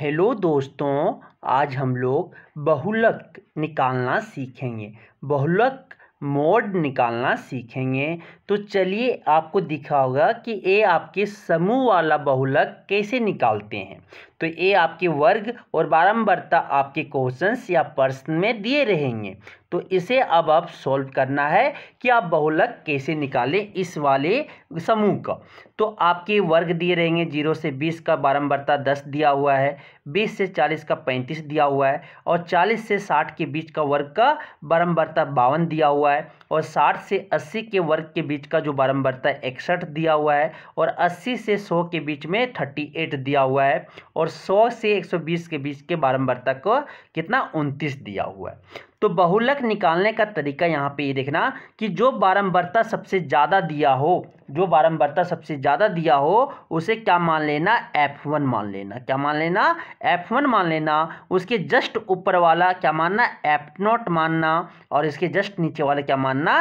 hello दोस्तों आज हम लोग बहुलक निकालना सीखेंगे बहुलक मोड निकालना सीखेंगे तो चलिए आपको दिखा होगा कि ये आपके समूह वाला बहुलक कैसे निकालते हैं तो ये आपके वर्ग और बारंबारता आपके क्वेश्चंस या पर्सन में दिए रहेंगे तो इसे अब आप सॉल्व करना है कि आप बहुलक कैसे निकालें इस वाले समूह का तो आपके वर्ग दिए रहेंगे जीरो से बीस का बारंबारता दस दिया हुआ है बीस से चालीस का पैंतीस दिया हुआ है और चालीस से साठ के बीच का वर्ग का बारंबारता बावन दिया हुआ है और साठ से अस्सी के वर्ग के बीच का जो बारंबारता इकसठ दिया हुआ है और अस्सी से सौ के बीच में थर्टी एट दिया हुआ है और सौ से एक सौ बीस के बीच के बारंबार तक को कितना उनतीस दिया हुआ है तो बहुलक निकालने का तरीका यहाँ पे ये देखना कि जो बारंबारता सबसे ज़्यादा दिया हो जो बारंबारता सबसे ज़्यादा दिया हो उसे क्या मान लेना F1 मान लेना क्या मान लेना F1 मान लेना उसके जस्ट ऊपर वाला क्या मानना F0 मानना और इसके जस्ट नीचे वाला क्या मानना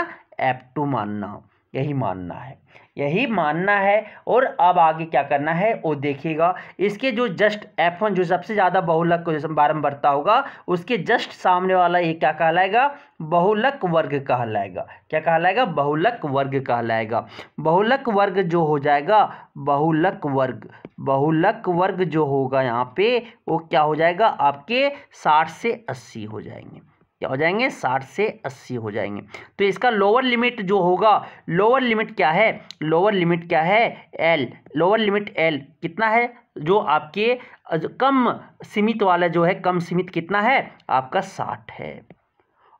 F2 मानना यही मानना है यही मानना है और अब आगे क्या करना है वो देखिएगा इसके जो जस्ट एफ जो सबसे ज़्यादा बहुलक बारम बरता होगा उसके जस्ट सामने वाला ये क्या कहलाएगा बहुलक वर्ग कहलाएगा क्या कहलाएगा बहुलक वर्ग कहलाएगा बहुलक वर्ग जो हो जाएगा बहुलक वर्ग बहुलक वर्ग जो होगा यहाँ पे वो क्या हो जाएगा आपके साठ से अस्सी हो जाएंगे क्या हो जाएंगे साठ से अस्सी हो जाएंगे तो इसका लोअर लिमिट जो होगा लोअर लिमिट क्या है लोअर लिमिट क्या है एल लोअर लिमिट एल कितना है जो आपके कम सीमित वाला जो है कम सीमित कितना है आपका साठ है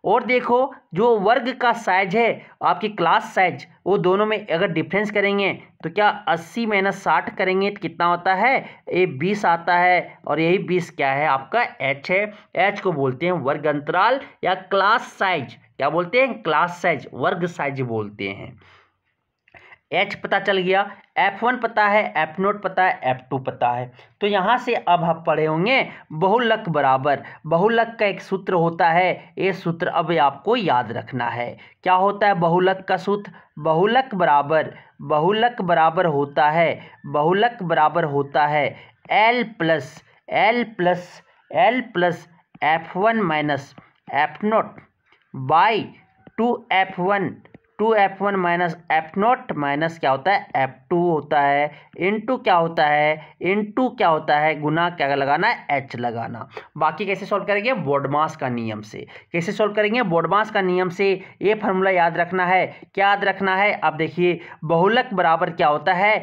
और देखो जो वर्ग का साइज है आपकी क्लास साइज वो दोनों में अगर डिफरेंस करेंगे तो क्या अस्सी माइनस साठ करेंगे तो कितना होता है ये बीस आता है और यही बीस क्या है आपका एच है एच को बोलते हैं वर्ग अंतराल या क्लास साइज क्या बोलते हैं क्लास साइज वर्ग साइज बोलते हैं एच पता चल गया एफ वन पता है एफ नोट पता है एफ टू पता है तो यहाँ से अब हम पढ़े होंगे बहुलक बराबर बहुलक का एक सूत्र होता है ये सूत्र अब आपको याद रखना है क्या होता है बहुलक का सूत्र बहुलक बराबर बहुलक बराबर होता है बहुलक बराबर होता है L plus L plus L plus F one minus F naught by two F one two F one minus F naught minus क्या होता है एफ टू होता है इनटू क्या होता है इनटू क्या होता है गुना क्या लगाना है एच लगाना बाकी कैसे सॉल्व करेंगे बोडमास का नियम से कैसे सॉल्व करेंगे बोडमास का नियम से ये फार्मूला याद रखना है क्या याद रखना है अब देखिए बहुलक बराबर क्या होता है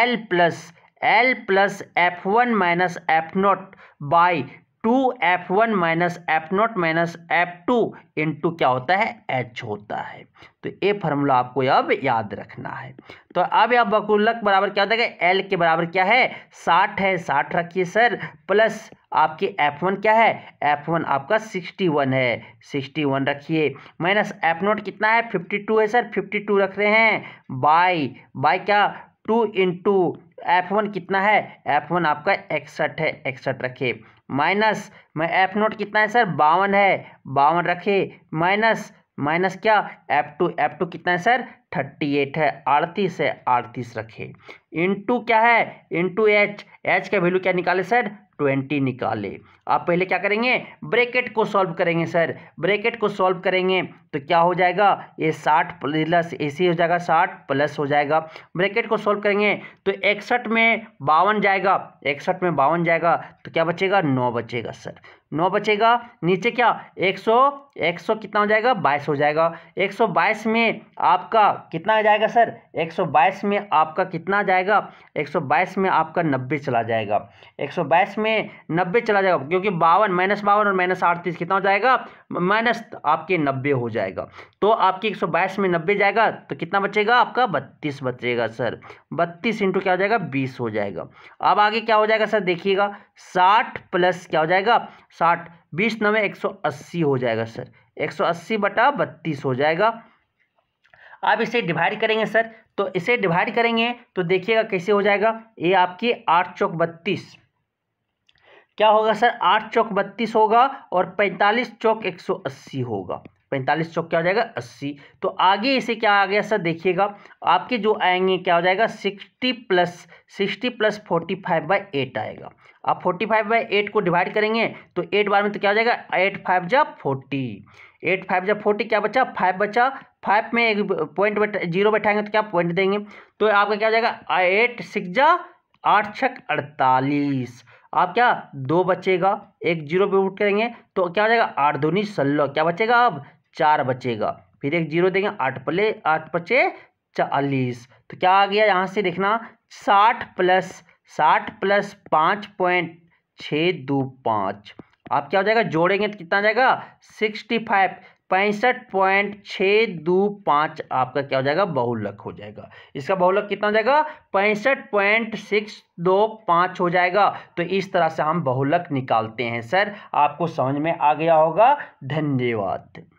L plus L plus F one minus F naught by two F one minus F naught minus F two into क्या होता है एच होता है तो ये फार्मूला आपको अब याद रखना है तो अब यह बकुलक बराबर क्या होता है एल के बराबर क्या है साठ है साठ रखिए सर प्लस आपके एफ वन क्या है एफ वन आपका सिक्सटी वन है सिक्सटी वन रखिए माइनस एफ नोट कितना है फिफ्टी टू है सर फिफ्टी टू रख रहे हैं बाई बाई क्या टू इंटू एफ वन कितना है एफ वन आपका इकसठ है इकसठ रखे माइनस में एफ नोट कितना है सर बावन है बावन रखे माइनस माइनस क्या एफ टू एफ टू कितना है सर थर्टी एट है अड़तीस है अड़तीस रखे इंटू क्या है इंटू एच एच का वैल्यू क्या निकाले सर ट्वेंटी निकाले आप पहले क्या करेंगे ब्रैकेट को सॉल्व करेंगे सर ब्रैकेट को सॉल्व करेंगे तो क्या हो जाएगा ये साठ प्लस ऐसे हो जाएगा साठ प्लस हो जाएगा ब्रैकेट को सॉल्व करेंगे तो इकसठ में बावन जाएगा इकसठ में बावन जाएगा तो क्या बचेगा नौ बचेगा सर नौ बचेगा नीचे क्या एक सौ एक सौ कितना हो जाएगा बाईस हो जाएगा एक सौ बाईस में आपका कितना आ जाएगा सर एक सौ बाईस में आपका कितना आ जाएगा एक सौ बाईस में आपका नब्बे चला जाएगा एक सौ बाईस में नब्बे चला जाएगा क्योंकि बावन माइनस बावन और माइनस अड़तीस कितना हो जाएगा माइनस आपके नब्बे हो जाएगा तो आपके एक सौ बाईस में नब्बे जाएगा तो कितना बचेगा आपका बत्तीस बचेगा सर बत्तीस इंटू क्या हो जाएगा बीस हो जाएगा अब आगे क्या हो जाएगा सर देखिएगा साठ प्लस क्या हो जाएगा साठ बीस नवे एक सौ अस्सी हो जाएगा सर एक सौ अस्सी बटा बत्तीस हो जाएगा आप इसे डिवाइड करेंगे सर तो इसे डिवाइड करेंगे तो देखिएगा कैसे हो जाएगा ये आपकी आठ चौक बत्तीस क्या होगा सर आठ चौक बत्तीस होगा और पैंतालीस चौक एक सौ अस्सी होगा पैंतालीस चौक क्या हो जाएगा अस्सी तो आगे इसे क्या आ गया सर देखिएगा आपके जो आएंगे क्या हो जाएगा sixty plus sixty plus forty five by eight आएगा आप फोर्टी फाइव बाई एट को डिवाइड करेंगे तो एट बार में तो क्या हो जाएगा एट फाइव जा फोर्टी एट फाइव जा फोर्टी क्या बचा फाइव बचा फाइव में एक पॉइंट बैठ जीरो बैठाएंगे तो क्या पॉइंट देंगे तो आपका क्या हो जाएगा एट सिक्स जा आठ छक अड़तालीस आप क्या दो बचेगा एक जीरो पे उठ करेंगे तो क्या हो जाएगा आठ धोनी सल्लो क्या बचेगा अब चार बचेगा फिर एक जीरो देंगे आठ पले आठ पचे चालीस तो क्या आ गया यहाँ से देखना साठ प्लस साठ प्लस पाँच पॉइंट छः दो पाँच आप क्या हो जाएगा जोड़ेंगे तो कितना आ जाएगा सिक्सटी फाइव पैंसठ पॉइंट छः दो पाँच आपका क्या हो जाएगा बहुलक हो जाएगा इसका बहुलक कितना हो जाएगा पैंसठ पॉइंट सिक्स दो पाँच हो जाएगा तो इस तरह से हम बहुलक निकालते हैं सर आपको समझ में आ गया होगा धन्यवाद